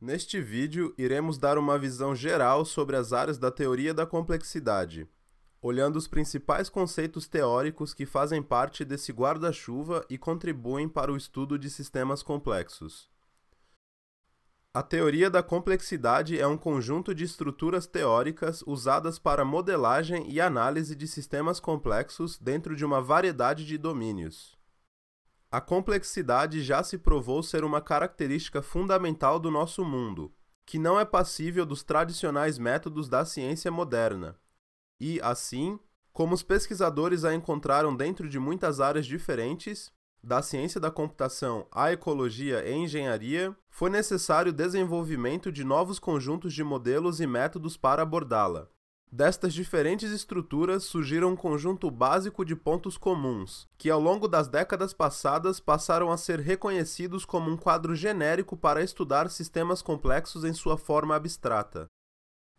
Neste vídeo, iremos dar uma visão geral sobre as áreas da teoria da complexidade, olhando os principais conceitos teóricos que fazem parte desse guarda-chuva e contribuem para o estudo de sistemas complexos. A teoria da complexidade é um conjunto de estruturas teóricas usadas para modelagem e análise de sistemas complexos dentro de uma variedade de domínios. A complexidade já se provou ser uma característica fundamental do nosso mundo, que não é passível dos tradicionais métodos da ciência moderna. E, assim, como os pesquisadores a encontraram dentro de muitas áreas diferentes, da ciência da computação à ecologia e engenharia, foi necessário o desenvolvimento de novos conjuntos de modelos e métodos para abordá-la. Destas diferentes estruturas surgiram um conjunto básico de pontos comuns, que ao longo das décadas passadas passaram a ser reconhecidos como um quadro genérico para estudar sistemas complexos em sua forma abstrata.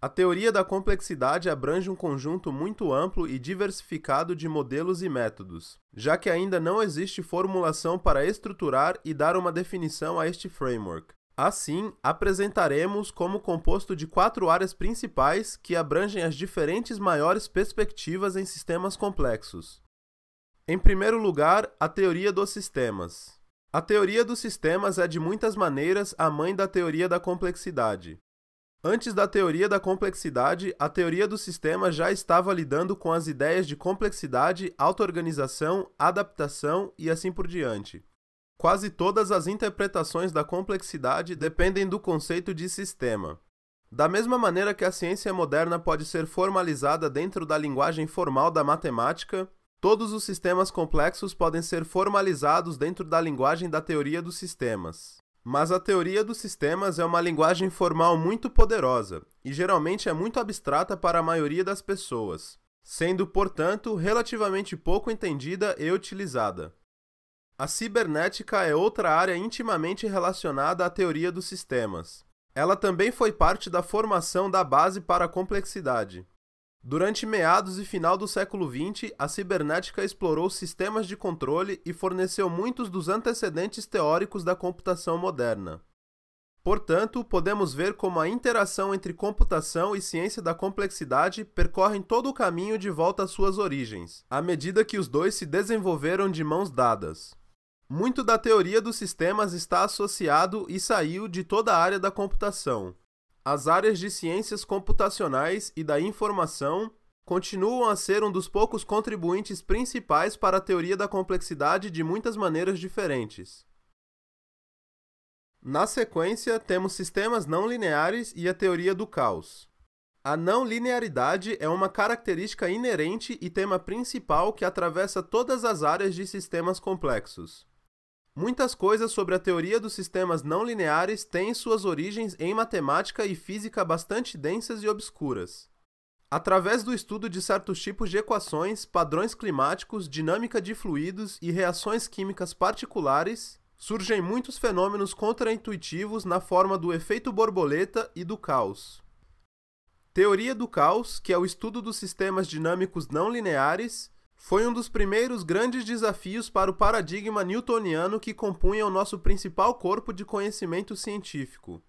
A teoria da complexidade abrange um conjunto muito amplo e diversificado de modelos e métodos, já que ainda não existe formulação para estruturar e dar uma definição a este framework. Assim, apresentaremos como composto de quatro áreas principais que abrangem as diferentes maiores perspectivas em sistemas complexos. Em primeiro lugar, a teoria dos sistemas. A teoria dos sistemas é de muitas maneiras a mãe da teoria da complexidade. Antes da teoria da complexidade, a teoria dos sistemas já estava lidando com as ideias de complexidade, auto-organização, adaptação e assim por diante. Quase todas as interpretações da complexidade dependem do conceito de sistema. Da mesma maneira que a ciência moderna pode ser formalizada dentro da linguagem formal da matemática, todos os sistemas complexos podem ser formalizados dentro da linguagem da teoria dos sistemas. Mas a teoria dos sistemas é uma linguagem formal muito poderosa e geralmente é muito abstrata para a maioria das pessoas, sendo, portanto, relativamente pouco entendida e utilizada. A cibernética é outra área intimamente relacionada à teoria dos sistemas. Ela também foi parte da formação da base para a complexidade. Durante meados e final do século XX, a cibernética explorou sistemas de controle e forneceu muitos dos antecedentes teóricos da computação moderna. Portanto, podemos ver como a interação entre computação e ciência da complexidade percorrem todo o caminho de volta às suas origens, à medida que os dois se desenvolveram de mãos dadas. Muito da teoria dos sistemas está associado e saiu de toda a área da computação. As áreas de ciências computacionais e da informação continuam a ser um dos poucos contribuintes principais para a teoria da complexidade de muitas maneiras diferentes. Na sequência, temos sistemas não lineares e a teoria do caos. A não linearidade é uma característica inerente e tema principal que atravessa todas as áreas de sistemas complexos. Muitas coisas sobre a teoria dos sistemas não lineares têm suas origens em matemática e física bastante densas e obscuras. Através do estudo de certos tipos de equações, padrões climáticos, dinâmica de fluidos e reações químicas particulares, surgem muitos fenômenos contraintuitivos na forma do efeito borboleta e do caos. Teoria do caos, que é o estudo dos sistemas dinâmicos não lineares, foi um dos primeiros grandes desafios para o paradigma newtoniano que compunha o nosso principal corpo de conhecimento científico.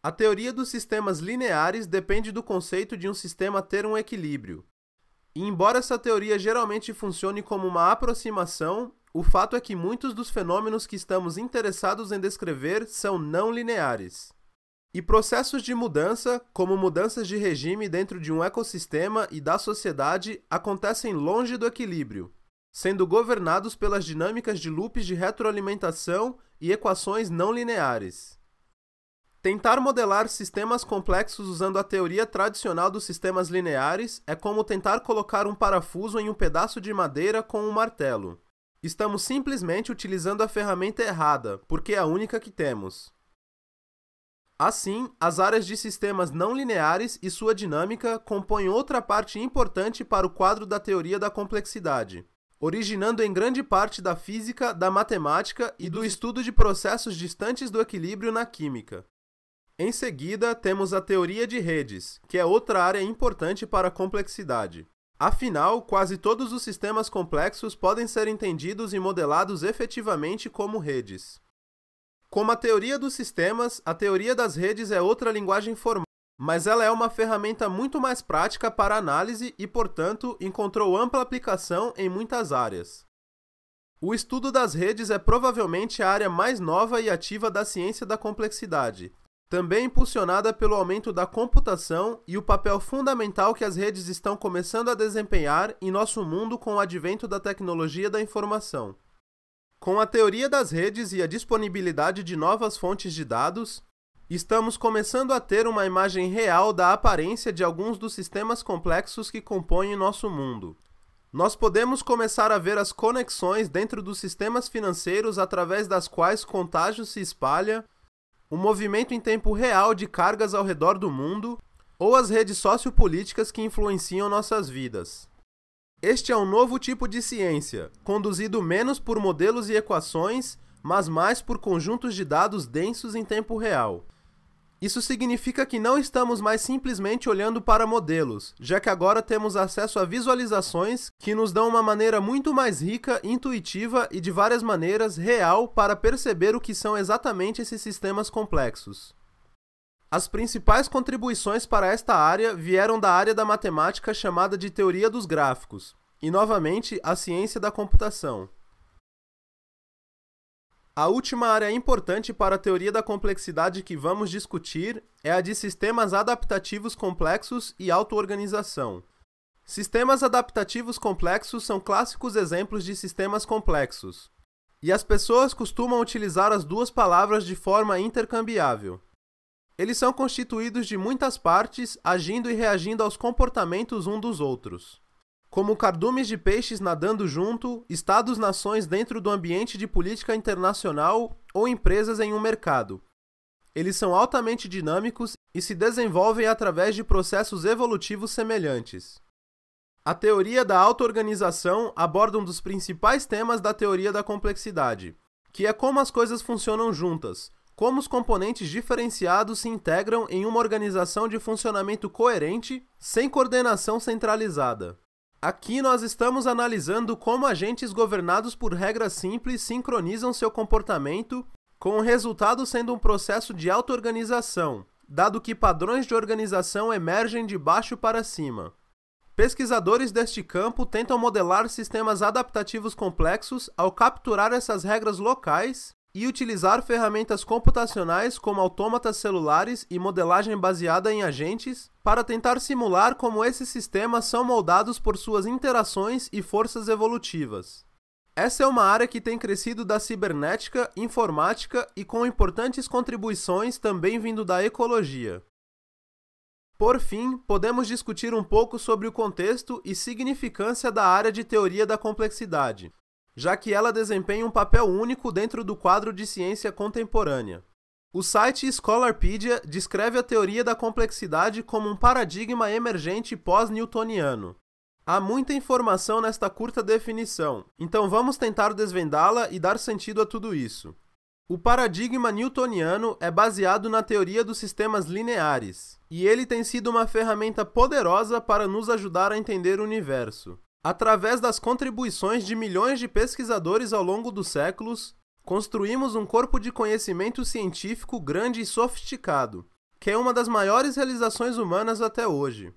A teoria dos sistemas lineares depende do conceito de um sistema ter um equilíbrio. E embora essa teoria geralmente funcione como uma aproximação, o fato é que muitos dos fenômenos que estamos interessados em descrever são não lineares. E processos de mudança, como mudanças de regime dentro de um ecossistema e da sociedade, acontecem longe do equilíbrio, sendo governados pelas dinâmicas de loops de retroalimentação e equações não lineares. Tentar modelar sistemas complexos usando a teoria tradicional dos sistemas lineares é como tentar colocar um parafuso em um pedaço de madeira com um martelo. Estamos simplesmente utilizando a ferramenta errada, porque é a única que temos. Assim, as áreas de sistemas não lineares e sua dinâmica compõem outra parte importante para o quadro da teoria da complexidade, originando em grande parte da física, da matemática e do estudo de processos distantes do equilíbrio na química. Em seguida, temos a teoria de redes, que é outra área importante para a complexidade. Afinal, quase todos os sistemas complexos podem ser entendidos e modelados efetivamente como redes. Como a teoria dos sistemas, a teoria das redes é outra linguagem formal, mas ela é uma ferramenta muito mais prática para análise e, portanto, encontrou ampla aplicação em muitas áreas. O estudo das redes é provavelmente a área mais nova e ativa da ciência da complexidade, também impulsionada pelo aumento da computação e o papel fundamental que as redes estão começando a desempenhar em nosso mundo com o advento da tecnologia da informação. Com a teoria das redes e a disponibilidade de novas fontes de dados, estamos começando a ter uma imagem real da aparência de alguns dos sistemas complexos que compõem nosso mundo. Nós podemos começar a ver as conexões dentro dos sistemas financeiros através das quais contágio se espalha, o movimento em tempo real de cargas ao redor do mundo ou as redes sociopolíticas que influenciam nossas vidas. Este é um novo tipo de ciência, conduzido menos por modelos e equações, mas mais por conjuntos de dados densos em tempo real. Isso significa que não estamos mais simplesmente olhando para modelos, já que agora temos acesso a visualizações que nos dão uma maneira muito mais rica, intuitiva e de várias maneiras real para perceber o que são exatamente esses sistemas complexos. As principais contribuições para esta área vieram da área da matemática chamada de teoria dos gráficos, e novamente a ciência da computação. A última área importante para a teoria da complexidade que vamos discutir é a de sistemas adaptativos complexos e autoorganização. Sistemas adaptativos complexos são clássicos exemplos de sistemas complexos, e as pessoas costumam utilizar as duas palavras de forma intercambiável. Eles são constituídos de muitas partes agindo e reagindo aos comportamentos um dos outros. Como cardumes de peixes nadando junto, estados-nações dentro do ambiente de política internacional ou empresas em um mercado. Eles são altamente dinâmicos e se desenvolvem através de processos evolutivos semelhantes. A teoria da autoorganização aborda um dos principais temas da teoria da complexidade, que é como as coisas funcionam juntas, como os componentes diferenciados se integram em uma organização de funcionamento coerente, sem coordenação centralizada. Aqui nós estamos analisando como agentes governados por regras simples sincronizam seu comportamento, com o resultado sendo um processo de auto-organização, dado que padrões de organização emergem de baixo para cima. Pesquisadores deste campo tentam modelar sistemas adaptativos complexos ao capturar essas regras locais e utilizar ferramentas computacionais como autômatas celulares e modelagem baseada em agentes para tentar simular como esses sistemas são moldados por suas interações e forças evolutivas. Essa é uma área que tem crescido da cibernética, informática e com importantes contribuições também vindo da ecologia. Por fim, podemos discutir um pouco sobre o contexto e significância da área de teoria da complexidade, já que ela desempenha um papel único dentro do quadro de ciência contemporânea. O site Scholarpedia descreve a teoria da complexidade como um paradigma emergente pós-newtoniano. Há muita informação nesta curta definição, então vamos tentar desvendá-la e dar sentido a tudo isso. O paradigma newtoniano é baseado na teoria dos sistemas lineares, e ele tem sido uma ferramenta poderosa para nos ajudar a entender o universo. Através das contribuições de milhões de pesquisadores ao longo dos séculos, construímos um corpo de conhecimento científico grande e sofisticado, que é uma das maiores realizações humanas até hoje.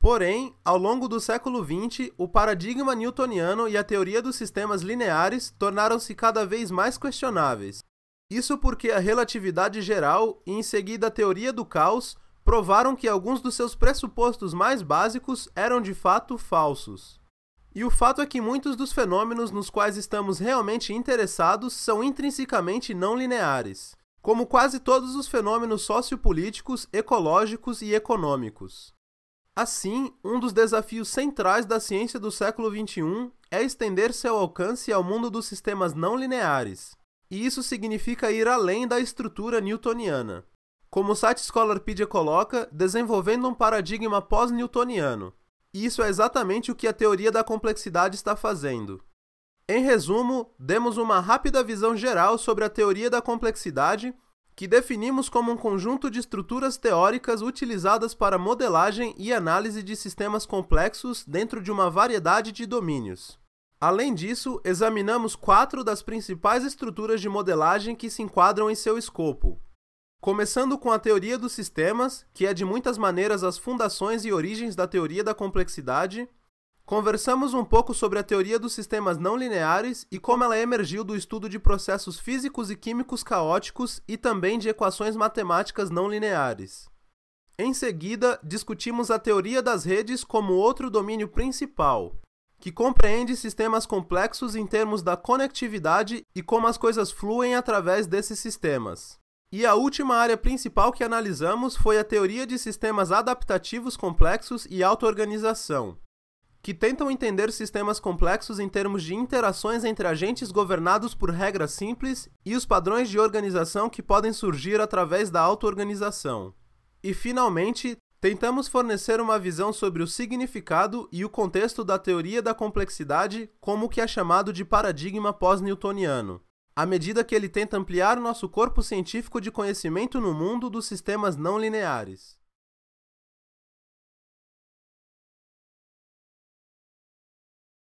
Porém, ao longo do século XX, o paradigma newtoniano e a teoria dos sistemas lineares tornaram-se cada vez mais questionáveis. Isso porque a relatividade geral e, em seguida, a teoria do caos provaram que alguns dos seus pressupostos mais básicos eram de fato falsos. E o fato é que muitos dos fenômenos nos quais estamos realmente interessados são intrinsecamente não lineares, como quase todos os fenômenos sociopolíticos, ecológicos e econômicos. Assim, um dos desafios centrais da ciência do século XXI é estender seu alcance ao mundo dos sistemas não lineares, e isso significa ir além da estrutura newtoniana. Como o site Scholarpedia coloca, desenvolvendo um paradigma pós-newtoniano, isso é exatamente o que a teoria da complexidade está fazendo. Em resumo, demos uma rápida visão geral sobre a teoria da complexidade, que definimos como um conjunto de estruturas teóricas utilizadas para modelagem e análise de sistemas complexos dentro de uma variedade de domínios. Além disso, examinamos quatro das principais estruturas de modelagem que se enquadram em seu escopo, Começando com a teoria dos sistemas, que é de muitas maneiras as fundações e origens da teoria da complexidade, conversamos um pouco sobre a teoria dos sistemas não lineares e como ela emergiu do estudo de processos físicos e químicos caóticos e também de equações matemáticas não lineares. Em seguida, discutimos a teoria das redes como outro domínio principal, que compreende sistemas complexos em termos da conectividade e como as coisas fluem através desses sistemas. E a última área principal que analisamos foi a teoria de sistemas adaptativos complexos e autoorganização, que tentam entender sistemas complexos em termos de interações entre agentes governados por regras simples e os padrões de organização que podem surgir através da autoorganização. E finalmente, tentamos fornecer uma visão sobre o significado e o contexto da teoria da complexidade como o que é chamado de paradigma pós-newtoniano à medida que ele tenta ampliar o nosso corpo científico de conhecimento no mundo dos sistemas não lineares.